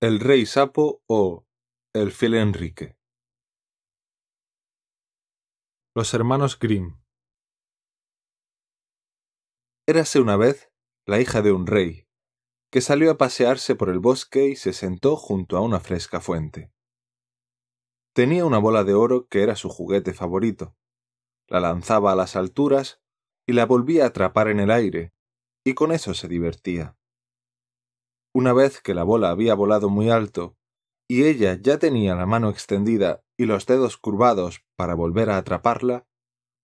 El Rey Sapo o El Fiel Enrique. Los hermanos Grimm. Érase una vez la hija de un rey, que salió a pasearse por el bosque y se sentó junto a una fresca fuente. Tenía una bola de oro que era su juguete favorito. La lanzaba a las alturas y la volvía a atrapar en el aire, y con eso se divertía. Una vez que la bola había volado muy alto, y ella ya tenía la mano extendida y los dedos curvados para volver a atraparla,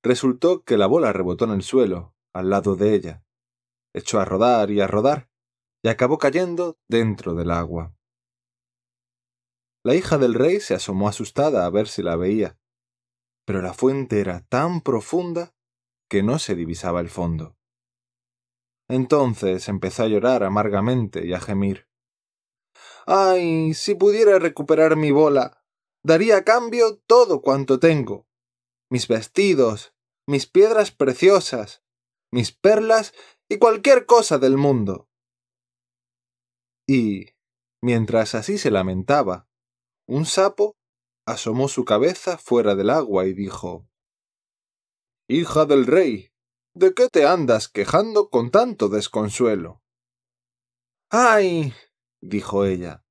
resultó que la bola rebotó en el suelo, al lado de ella. Echó a rodar y a rodar, y acabó cayendo dentro del agua. La hija del rey se asomó asustada a ver si la veía, pero la fuente era tan profunda que no se divisaba el fondo. Entonces empezó a llorar amargamente y a gemir. Ay, si pudiera recuperar mi bola. Daría a cambio todo cuanto tengo. Mis vestidos, mis piedras preciosas, mis perlas y cualquier cosa del mundo. Y, mientras así se lamentaba, un sapo asomó su cabeza fuera del agua y dijo Hija del rey, ¿De qué te andas quejando con tanto desconsuelo? Ay. dijo ella.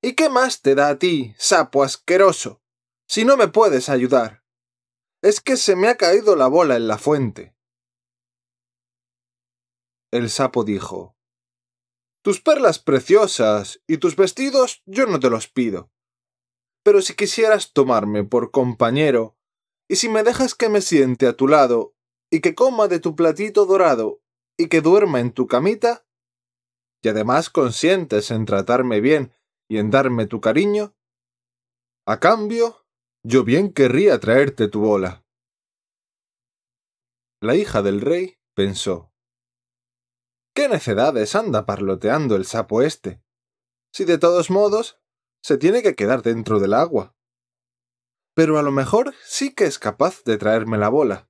¿Y qué más te da a ti, sapo asqueroso? Si no me puedes ayudar. Es que se me ha caído la bola en la fuente. El sapo dijo Tus perlas preciosas y tus vestidos yo no te los pido. Pero si quisieras tomarme por compañero, y si me dejas que me siente a tu lado y que coma de tu platito dorado, y que duerma en tu camita, y además consientes en tratarme bien y en darme tu cariño, a cambio, yo bien querría traerte tu bola. La hija del rey pensó ¿Qué necedades anda parloteando el sapo este? Si de todos modos se tiene que quedar dentro del agua. Pero a lo mejor sí que es capaz de traerme la bola.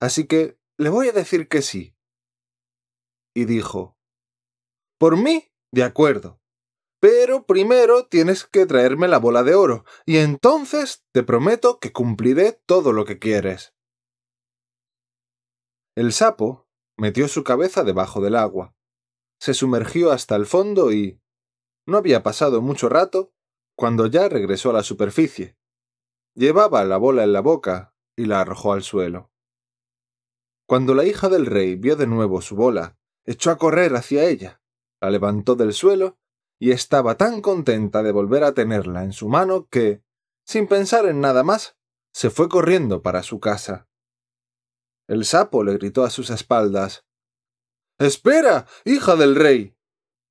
Así que le voy a decir que sí. Y dijo, Por mí, de acuerdo. Pero primero tienes que traerme la bola de oro, y entonces te prometo que cumpliré todo lo que quieres. El sapo metió su cabeza debajo del agua, se sumergió hasta el fondo y... No había pasado mucho rato cuando ya regresó a la superficie. Llevaba la bola en la boca y la arrojó al suelo. Cuando la hija del rey vio de nuevo su bola, echó a correr hacia ella, la levantó del suelo y estaba tan contenta de volver a tenerla en su mano que, sin pensar en nada más, se fue corriendo para su casa. El sapo le gritó a sus espaldas Espera, hija del rey.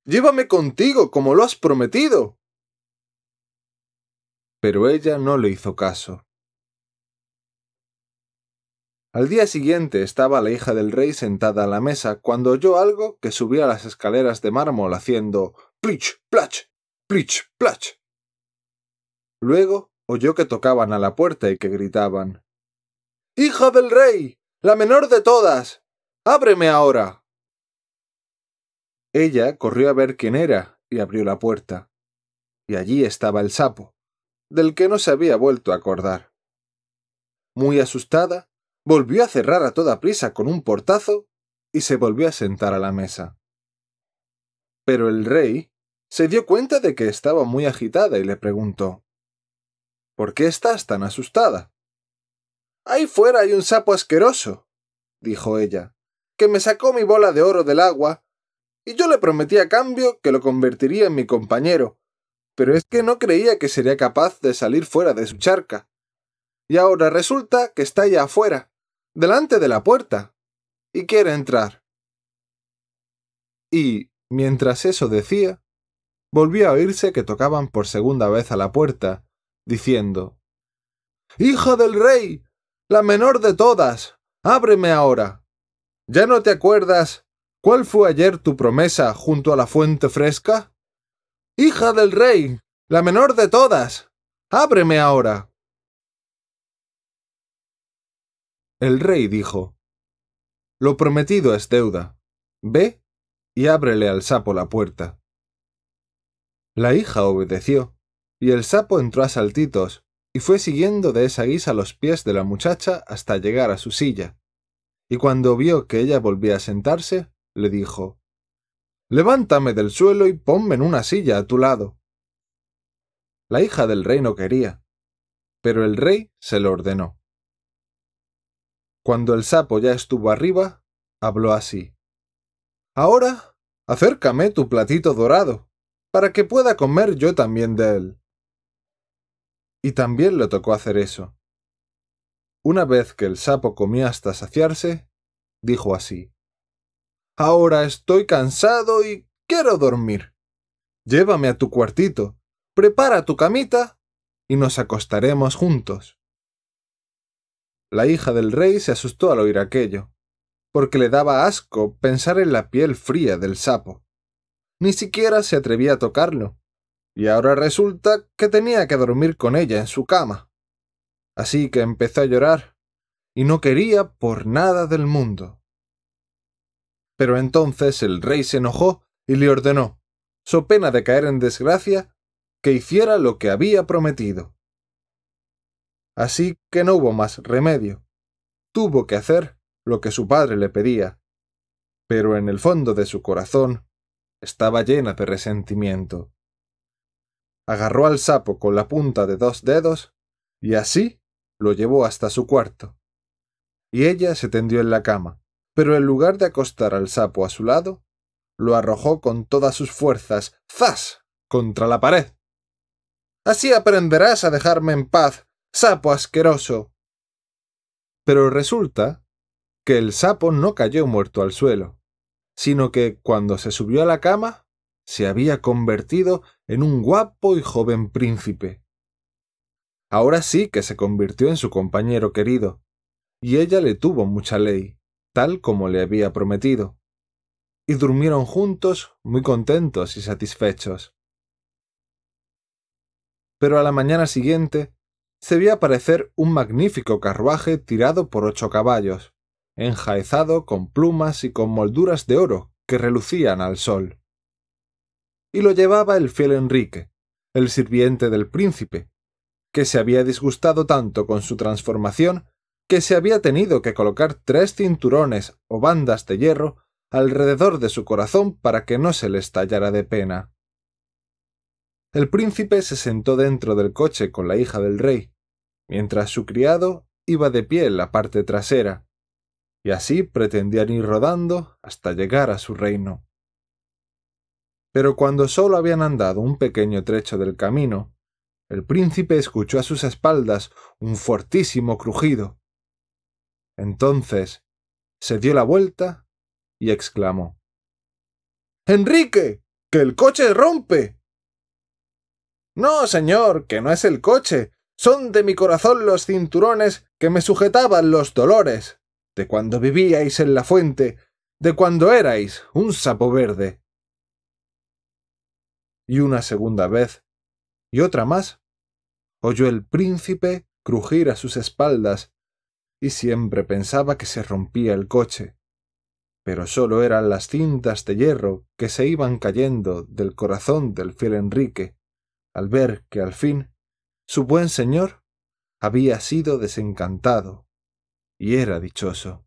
Llévame contigo como lo has prometido. Pero ella no le hizo caso. Al día siguiente estaba la hija del rey sentada a la mesa cuando oyó algo que subía las escaleras de mármol haciendo ¡Plich! plach, ¡Plich! plach. Luego oyó que tocaban a la puerta y que gritaban Hija del rey, la menor de todas. Ábreme ahora. Ella corrió a ver quién era y abrió la puerta. Y allí estaba el sapo, del que no se había vuelto a acordar. Muy asustada, volvió a cerrar a toda prisa con un portazo y se volvió a sentar a la mesa. Pero el rey se dio cuenta de que estaba muy agitada y le preguntó ¿Por qué estás tan asustada? Ahí fuera hay un sapo asqueroso, dijo ella, que me sacó mi bola de oro del agua, y yo le prometí a cambio que lo convertiría en mi compañero, pero es que no creía que sería capaz de salir fuera de su charca. Y ahora resulta que está ya afuera, delante de la puerta, y quiere entrar. Y, mientras eso decía, volvió a oírse que tocaban por segunda vez a la puerta, diciendo Hija del rey, la menor de todas, ábreme ahora. ¿Ya no te acuerdas cuál fue ayer tu promesa junto a la fuente fresca? Hija del rey, la menor de todas, ábreme ahora. El rey dijo, Lo prometido es deuda. Ve y ábrele al sapo la puerta. La hija obedeció, y el sapo entró a saltitos, y fue siguiendo de esa guisa los pies de la muchacha hasta llegar a su silla. Y cuando vio que ella volvía a sentarse, le dijo Levántame del suelo y ponme en una silla a tu lado. La hija del rey no quería, pero el rey se lo ordenó. Cuando el sapo ya estuvo arriba, habló así. Ahora, acércame tu platito dorado, para que pueda comer yo también de él. Y también le tocó hacer eso. Una vez que el sapo comía hasta saciarse, dijo así. Ahora estoy cansado y quiero dormir. Llévame a tu cuartito, prepara tu camita y nos acostaremos juntos. La hija del rey se asustó al oír aquello, porque le daba asco pensar en la piel fría del sapo. Ni siquiera se atrevía a tocarlo, y ahora resulta que tenía que dormir con ella en su cama. Así que empezó a llorar, y no quería por nada del mundo. Pero entonces el rey se enojó y le ordenó, so pena de caer en desgracia, que hiciera lo que había prometido. Así que no hubo más remedio. Tuvo que hacer lo que su padre le pedía. Pero en el fondo de su corazón estaba llena de resentimiento. Agarró al sapo con la punta de dos dedos y así lo llevó hasta su cuarto. Y ella se tendió en la cama, pero en lugar de acostar al sapo a su lado, lo arrojó con todas sus fuerzas, ¡zas! contra la pared. Así aprenderás a dejarme en paz, Sapo asqueroso. Pero resulta que el sapo no cayó muerto al suelo, sino que cuando se subió a la cama se había convertido en un guapo y joven príncipe. Ahora sí que se convirtió en su compañero querido, y ella le tuvo mucha ley, tal como le había prometido. Y durmieron juntos, muy contentos y satisfechos. Pero a la mañana siguiente, se vio aparecer un magnífico carruaje tirado por ocho caballos, enjaezado con plumas y con molduras de oro que relucían al sol. Y lo llevaba el fiel Enrique, el sirviente del príncipe, que se había disgustado tanto con su transformación que se había tenido que colocar tres cinturones o bandas de hierro alrededor de su corazón para que no se le estallara de pena. El príncipe se sentó dentro del coche con la hija del rey, mientras su criado iba de pie en la parte trasera, y así pretendían ir rodando hasta llegar a su reino. Pero cuando sólo habían andado un pequeño trecho del camino, el príncipe escuchó a sus espaldas un fortísimo crujido. Entonces se dio la vuelta y exclamó: Enrique, que el coche rompe. No, señor, que no es el coche. Son de mi corazón los cinturones que me sujetaban los dolores. De cuando vivíais en la fuente, de cuando erais un sapo verde. Y una segunda vez, y otra más, oyó el príncipe crujir a sus espaldas, y siempre pensaba que se rompía el coche pero sólo eran las cintas de hierro que se iban cayendo del corazón del fiel Enrique al ver que al fin su buen señor había sido desencantado y era dichoso.